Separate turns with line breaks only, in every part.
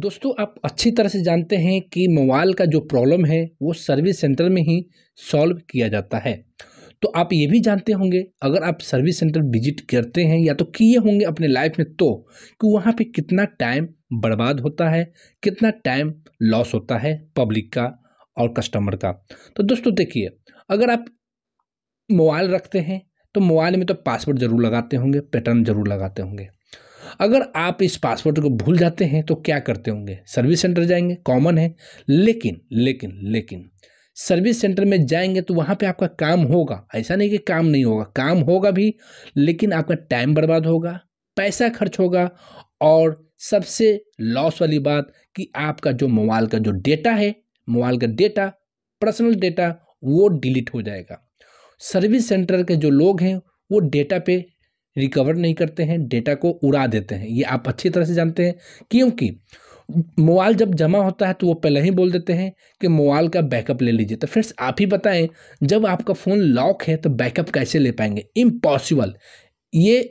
दोस्तों आप अच्छी तरह से जानते हैं कि मोबाइल का जो प्रॉब्लम है वो सर्विस सेंटर में ही सॉल्व किया जाता है तो आप ये भी जानते होंगे अगर आप सर्विस सेंटर विजिट करते हैं या तो किए होंगे अपने लाइफ में तो कि वहाँ पे कितना टाइम बर्बाद होता है कितना टाइम लॉस होता है पब्लिक का और कस्टमर का तो दोस्तों देखिए अगर आप मोबाइल रखते हैं तो मोबाइल में तो पासवर्ड ज़रूर लगाते होंगे पैटर्न ज़रूर लगाते होंगे अगर आप इस पासवर्ड को भूल जाते हैं तो क्या करते होंगे सर्विस सेंटर जाएंगे कॉमन है लेकिन लेकिन लेकिन सर्विस सेंटर में जाएंगे तो वहाँ पे आपका काम होगा ऐसा नहीं कि काम नहीं होगा काम होगा भी लेकिन आपका टाइम बर्बाद होगा पैसा खर्च होगा और सबसे लॉस वाली बात कि आपका जो मोबाइल का जो डेटा है मोबाइल का डेटा पर्सनल डेटा वो डिलीट हो जाएगा सर्विस सेंटर के जो लोग हैं वो डेटा पे रिकवर नहीं करते हैं डेटा को उड़ा देते हैं ये आप अच्छी तरह से जानते हैं क्योंकि मोबाइल जब जमा होता है तो वो पहले ही बोल देते हैं कि मोबाइल का बैकअप ले लीजिए तो फ्रेंड्स आप ही बताएं जब आपका फ़ोन लॉक है तो बैकअप कैसे ले पाएंगे इम्पॉसिबल ये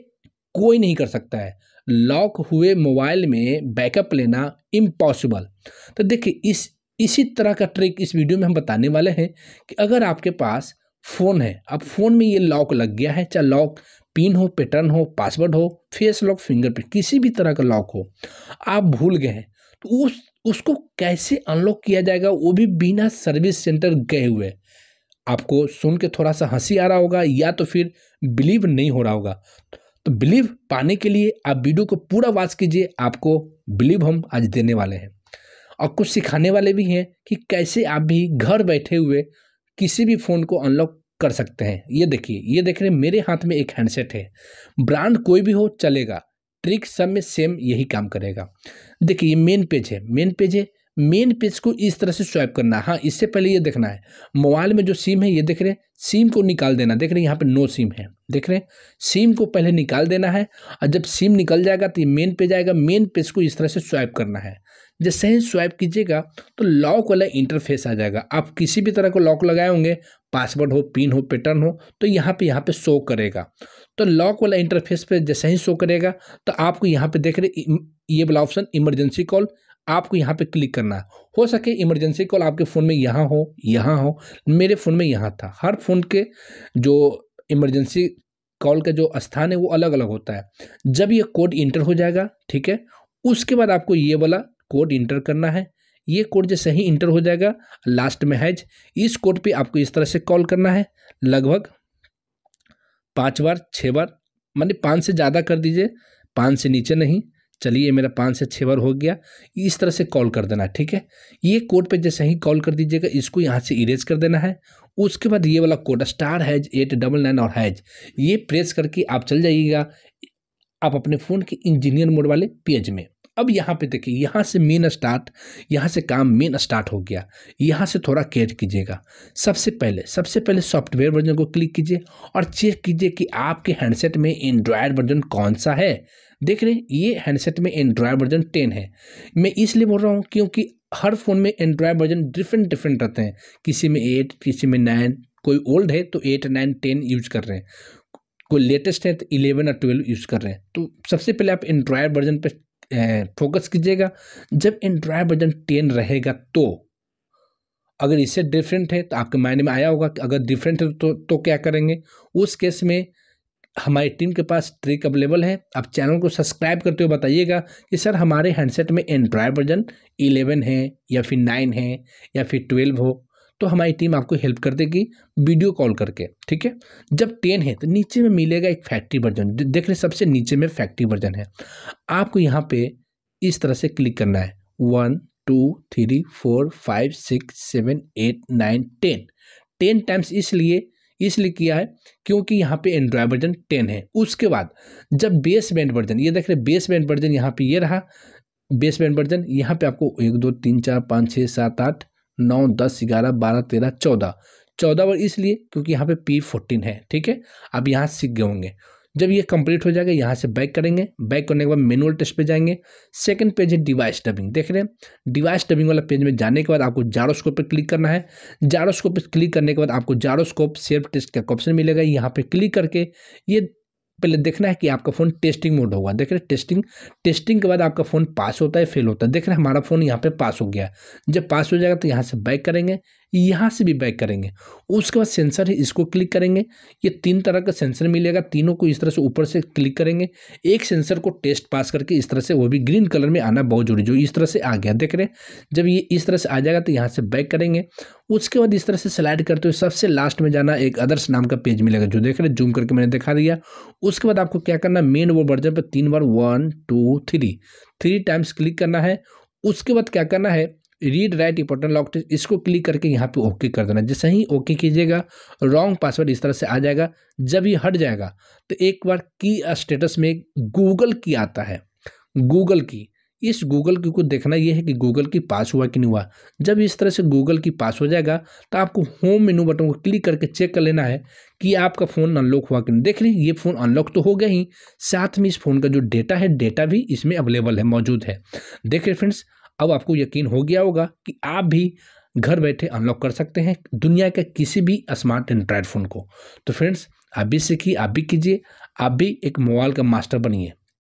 कोई नहीं कर सकता है लॉक हुए मोबाइल में बैकअप लेना इम्पॉसिबल तो देखिए इस इसी तरह का ट्रिक इस वीडियो में हम बताने वाले हैं कि अगर आपके पास फ़ोन है अब फ़ोन में ये लॉक लग गया है चाहे लॉक पिन हो पैटर्न हो पासवर्ड हो फेस लॉक फिंगरप्रिंट किसी भी तरह का लॉक हो आप भूल गए हैं तो उस उसको कैसे अनलॉक किया जाएगा वो भी बिना सर्विस सेंटर गए हुए आपको सुन के थोड़ा सा हंसी आ रहा होगा या तो फिर बिलीव नहीं हो रहा होगा तो बिलीव पाने के लिए आप वीडियो को पूरा वॉच कीजिए आपको बिलीव हम आज देने वाले हैं और कुछ सिखाने वाले भी हैं कि कैसे आप भी घर बैठे हुए किसी भी फ़ोन को अनलॉक कर सकते हैं ये देखिए ये देख रहे मेरे हाथ में एक हैंडसेट है ब्रांड कोई भी हो चलेगा ट्रिक सब में सेम यही काम करेगा देखिए ये मेन पेज है मेन पेज है मेन पेज को इस तरह से स्वाइप करना है हाँ इससे पहले ये देखना है मोबाइल में जो सिम है ये देख रहे हैं सिम को निकाल देना देख रहे हैं यहाँ पे नो सिम है देख रहे हैं सिम को पहले निकाल देना है और जब सिम निकल जाएगा तो ये मेन पेज आएगा मेन पेज को इस तरह से स्वाइप करना है जैसे ही स्वाइप कीजिएगा तो लॉक वाला इंटरफेस आ जाएगा आप किसी भी तरह को लॉक लगाए होंगे पासवर्ड हो पिन हो पैटर्न हो तो यहाँ पे यहाँ पे शो करेगा तो लॉक वाला इंटरफेस पे जैसे ही शो करेगा तो आपको यहाँ पे देख रहे ये वाला ऑप्शन इमरजेंसी कॉल आपको यहाँ पे क्लिक करना है हो सके इमरजेंसी कॉल आपके फ़ोन में यहाँ हो यहाँ हो मेरे फ़ोन में यहाँ था हर फ़ोन के जो इमरजेंसी कॉल का जो स्थान है वो अलग अलग होता है जब ये कोड इंटर हो जाएगा ठीक है उसके बाद आपको ये वाला कोड इंटर करना है ये कोड जैसे ही इंटर हो जाएगा लास्ट में हैज इस कोड पे आपको इस तरह से कॉल करना है लगभग पाँच बार छः बार मानी पाँच से ज़्यादा कर दीजिए पाँच से नीचे नहीं चलिए मेरा पाँच से छः बार हो गया इस तरह से कॉल कर देना ठीक है ये कोड पे जैसे ही कॉल कर दीजिएगा इसको यहाँ से इरेज कर देना है उसके बाद ये वाला code star hash eight double nine और हैज ये प्रेस करके आप चल जाइएगा आप अपने फ़ोन के इंजीनियर मोड वाले पेज में अब यहाँ पे देखिए यहाँ से मेन स्टार्ट यहाँ से काम मेन स्टार्ट हो गया यहाँ से थोड़ा केयर कीजिएगा सबसे पहले सबसे पहले सॉफ्टवेयर वर्जन को क्लिक कीजिए और चेक कीजिए कि आपके हैंडसेट में एंड्रॉयड वर्जन कौन सा है देख रहे हैं ये हैंडसेट में एंड्रॉयड वर्जन टेन है मैं इसलिए बोल रहा हूँ क्योंकि हर फ़ोन में एंड्रॉयड वर्जन डिफरेंट डिफरेंट रहते हैं किसी में एट किसी में नाइन कोई ओल्ड है तो एट नाइन टेन यूज कर रहे हैं कोई लेटेस्ट है तो इलेवन और ट्वेल्व यूज़ कर रहे हैं तो सबसे पहले आप एंड्रॉयड वर्जन पर फोकस कीजिएगा जब इन वर्जन टेन रहेगा तो अगर इससे डिफरेंट है तो आपके मायने में आया होगा कि अगर डिफरेंट है तो तो क्या करेंगे उस केस में हमारी टीम के पास ट्रिक अवेलेबल है आप चैनल को सब्सक्राइब करते हुए बताइएगा कि सर हमारे हैंडसेट में एंड्रॉयड वर्जन 11 है या फिर 9 है या फिर 12 हो तो हमारी टीम आपको हेल्प कर देगी वीडियो कॉल करके ठीक है जब टेन है तो नीचे में मिलेगा एक फैक्ट्री वर्जन देख रहे सबसे नीचे में फैक्ट्री वर्जन है आपको यहाँ पे इस तरह से क्लिक करना है one two three four five six seven eight nine ten ten times इसलिए इसलिए किया है क्योंकि यहाँ पे एंड्रॉय वर्जन टेन है उसके बाद जब बेस बैंड वर्जन ये देख रहे बेस बैंड वर्जन यहाँ पे ये रहा बेस बैंड वर्जन यहाँ पे आपको एक दो तीन चार पाँच छः सात आठ नौ दस ग्यारह बारह तेरह चौदह चौदह बार इसलिए क्योंकि यहाँ पे पी फोर्टीन है ठीक है अब यहाँ सीख गए होंगे जब ये कंप्लीट हो जाएगा यहाँ से बैक करेंगे बैक करने के बाद मैनुअल टेस्ट पे जाएंगे सेकंड पेज है डिवाइस डबिंग देख रहे हैं डिवाइस डबिंग वाला पेज में जाने के बाद आपको जारोस्कोप पे क्लिक करना है जारोस्कोप पे क्लिक करने के बाद आपको जारोस्कोप सेल्फ टेस्ट का ऑप्शन मिलेगा यहाँ पे क्लिक करके ये पहले देखना है कि आपका फ़ोन टेस्टिंग मोड होगा देख रहे टेस्टिंग टेस्टिंग के बाद आपका फ़ोन पास होता है फेल होता है देख रहे हमारा फ़ोन यहाँ पे पास हो गया जब पास हो जाएगा तो यहाँ से बैक करेंगे यहाँ से भी बैक करेंगे उसके बाद सेंसर है इसको क्लिक करेंगे ये तीन तरह का सेंसर मिलेगा तीनों को इस तरह से ऊपर से क्लिक करेंगे एक सेंसर को टेस्ट पास करके इस तरह से वो भी ग्रीन कलर में आना बहुत जरूरी जो इस तरह से आ गया देख रहे हैं जब ये इस तरह से आ जाएगा तो यहाँ से बैक करेंगे उसके बाद इस तरह से स्लाइड करते हुए सबसे लास्ट में जाना एक अदर्स नाम का पेज मिलेगा जो देख रहे हैं जूम करके मैंने दिखा दिया उसके बाद आपको क्या करना मेन वो वर्जन पर तीन बार one two three three times click करना है उसके बाद क्या करना है read write important lock test इसको क्लिक करके यहाँ पे ओके कर देना जैसे ही ओके कीजिएगा रॉन्ग पासवर्ड इस तरह से आ जाएगा जब ये हट जाएगा तो एक बार की स्टेटस में गूगल की आता है गूगल की इस गूगल की को देखना ये है कि गूगल की पास हुआ कि नहीं हुआ जब इस तरह से गूगल की पास हो जाएगा तो आपको होम मेनू बटन को क्लिक करके चेक कर लेना है कि आपका फ़ोन अनलॉक हुआ कि नहीं देख लें ये फ़ोन अनलॉक तो हो गया ही साथ में इस फ़ोन का जो डेटा है डेटा भी इसमें अवेलेबल है मौजूद है देख रहे फ्रेंड्स अब आपको यकीन हो गया होगा कि आप भी घर बैठे अनलॉक कर सकते हैं दुनिया के किसी भी स्मार्ट एंड्रॉयड फ़ोन को तो फ्रेंड्स आप भी सीखिए आप भी कीजिए आप भी एक मोबाइल का मास्टर बनिए